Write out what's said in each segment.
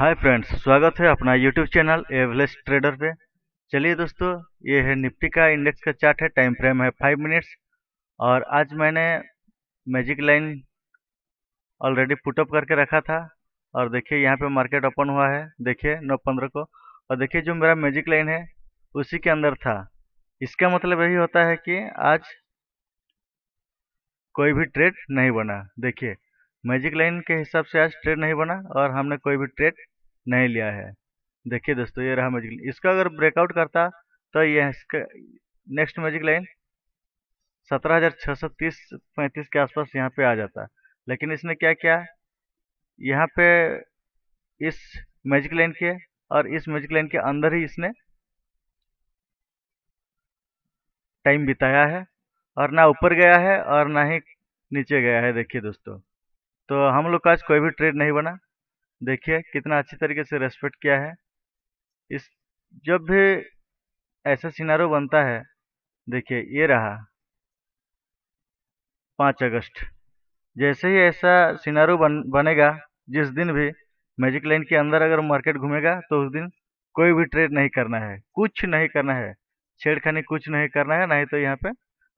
hi friends स्वागत है अपना यूट्यूब चैनल एवलेस ट्रेडर पे चलिए दोस्तों ये है निफ्टी का इंडेक्स का चार्ट है टाइम फ्रेम है फाइव मिनट्स और आज मैंने मैजिक लाइन ऑलरेडी पुटअप करके रखा था और देखिए यहाँ पे मार्केट ओपन हुआ है देखिए नौ पंद्रह को और देखिए जो मेरा मैजिक लाइन है उसी के अंदर था इसका मतलब यही होता है कि आज कोई भी ट्रेड नहीं बना देखिए मैजिक लाइन के हिसाब से आज ट्रेड नहीं बना और हमने कोई भी ट्रेड नहीं लिया है देखिए दोस्तों ये रहा मैजिक लाइन इसका अगर ब्रेकआउट करता तो यह इसका नेक्स्ट मैजिक लाइन सत्रह हजार सौ तीस पैंतीस के आसपास यहाँ पे आ जाता लेकिन इसने क्या किया यहाँ पे इस मैजिक लाइन के और इस मैजिक लाइन के अंदर ही इसने टाइम बिताया है और ना ऊपर गया है और ना ही नीचे गया है देखिए दोस्तों तो हम लोग का आज कोई भी ट्रेड नहीं बना देखिए कितना अच्छी तरीके से रेस्पेक्ट किया है इस जब भी ऐसा सिनारो बनता है देखिए ये रहा पाँच अगस्त जैसे ही ऐसा सिनारो बन बनेगा जिस दिन भी मैजिक लाइन के अंदर अगर मार्केट घूमेगा तो उस दिन कोई भी ट्रेड नहीं करना है कुछ नहीं करना है छेड़खानी कुछ नहीं करना है नहीं तो यहाँ पे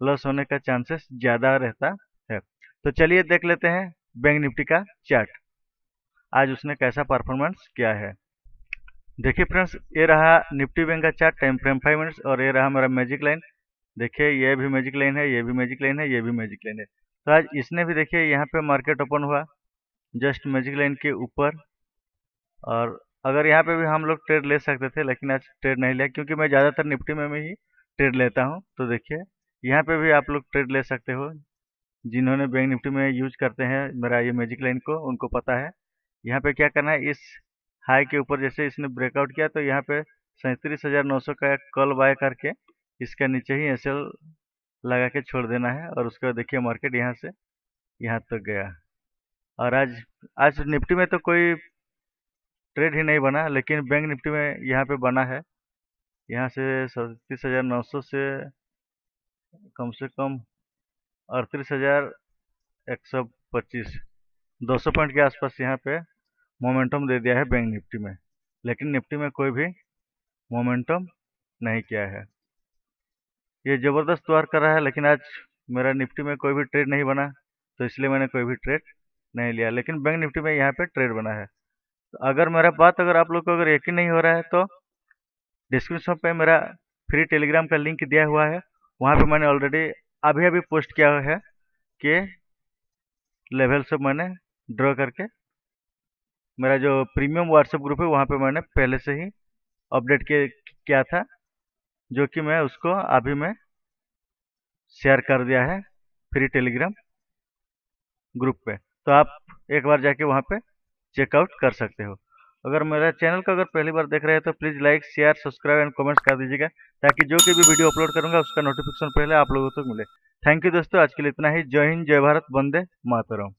लॉस होने का चांसेस ज़्यादा रहता है तो चलिए देख लेते हैं बैंक निफ्टी का चार्ट आज उसने कैसा परफॉर्मेंस किया है देखिए फ्रेंड्स ये रहा निफ्टी बैंक का chart time frame five minutes और ये रहा मेरा मैजिक लाइन देखिए ये भी मैजिक लाइन है ये भी मैजिक लाइन है ये भी मैजिक लाइन है तो आज इसने भी देखिए यहाँ पे मार्केट ओपन हुआ जस्ट मैजिक लाइन के ऊपर और अगर यहाँ पे भी हम लोग ट्रेड ले सकते थे लेकिन आज ट्रेड नहीं लिया क्योंकि मैं ज़्यादातर निफ्टी में, ही ट्रेड लेता हूँ तो देखिए यहाँ पे भी आप लोग ट्रेड ले सकते हो जिन्होंने बैंक निफ्टी में यूज करते हैं मेरा ये मैजिक लाइन को उनको पता है यहाँ पे क्या करना है इस हाई के ऊपर जैसे इसने ब्रेकआउट किया तो यहाँ पे सैंतीस हज़ार नौ सौ का कल बाय करके इसका नीचे ही एस लगा के छोड़ देना है और उसके बाद देखिए मार्केट यहाँ से यहाँ तक तो गया और आज आज निफ्टी में तो कोई ट्रेड ही नहीं बना लेकिन बैंक निफ्टी में यहाँ पे बना है यहाँ से सैंतीस हज़ार नौ सौ से कम से कम अड़तीस हज़ार एक सौ पच्चीस दो सौ पॉइंट के आसपास यहाँ पे मोमेंटम दे दिया है बैंक निफ्टी में लेकिन निफ्टी में कोई भी मोमेंटम नहीं किया है ये ज़बरदस्त द्वार कर रहा है लेकिन आज मेरा निफ्टी में कोई भी ट्रेड नहीं बना तो इसलिए मैंने कोई भी ट्रेड नहीं लिया लेकिन बैंक निफ्टी में यहाँ पे ट्रेड बना है तो अगर मेरा बात अगर आप लोग को अगर यकीन नहीं हो रहा है तो डिस्क्रिप्शन पे मेरा फ्री टेलीग्राम का लिंक दिया हुआ है वहाँ पे मैंने ऑलरेडी अभी अभी पोस्ट किया है कि लेवल से मैंने ड्रॉ करके मेरा जो प्रीमियम व्हाट्सएप ग्रुप है वहाँ पे मैंने पहले से ही अपडेट किया था जो कि मैं उसको अभी मैं शेयर कर दिया है फ्री टेलीग्राम ग्रुप पे तो आप एक बार जाके वहाँ पे चेकआउट कर सकते हो अगर मेरा चैनल को अगर पहली बार देख रहे हैं तो please like share subscribe and comments कर दीजिएगा ताकि जो कि भी वीडियो अपलोड करूंगा उसका नोटिफिकेशन पहले आप लोगों तक तो मिले थैंक यू दोस्तों आज के लिए इतना ही जय हिंद जय भारत बंदे मातरम